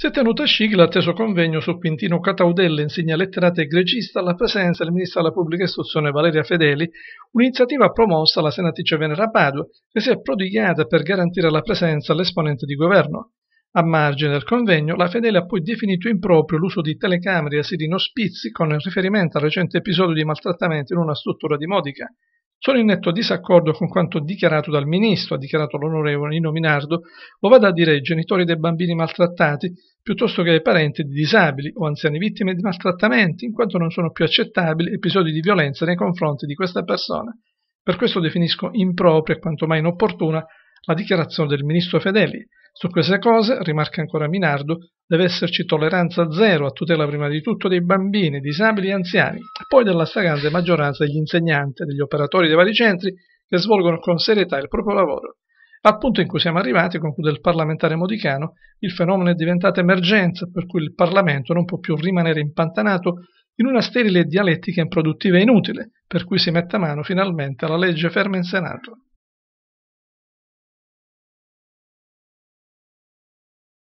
Si è tenuto a Scicla l'atteso convegno su Quintino Cataudella, insegna letterata e grecista, alla presenza del ministro della pubblica istruzione Valeria Fedeli, un'iniziativa promossa dalla senatrice Venera Padua, che si è prodigata per garantire la presenza all'esponente di governo. A margine del convegno, la Fedeli ha poi definito improprio l'uso di telecamere e asili in ospizi con riferimento al recente episodio di maltrattamento in una struttura di Modica sono in netto disaccordo con quanto dichiarato dal ministro, ha dichiarato l'onorevole Nino Minardo, o vada a dire ai genitori dei bambini maltrattati piuttosto che ai parenti di disabili o anziani vittime di maltrattamenti, in quanto non sono più accettabili episodi di violenza nei confronti di questa persona. Per questo definisco impropria e quanto mai inopportuna la dichiarazione del ministro Fedeli, su queste cose, rimarca ancora Minardo, deve esserci tolleranza zero a tutela prima di tutto dei bambini, disabili e anziani, e poi della stragrande maggioranza degli insegnanti, degli operatori dei vari centri che svolgono con serietà il proprio lavoro. Al punto in cui siamo arrivati, conclude il parlamentare modicano, il fenomeno è diventato emergenza, per cui il Parlamento non può più rimanere impantanato in una sterile dialettica improduttiva e inutile, per cui si metta mano finalmente alla legge ferma in Senato.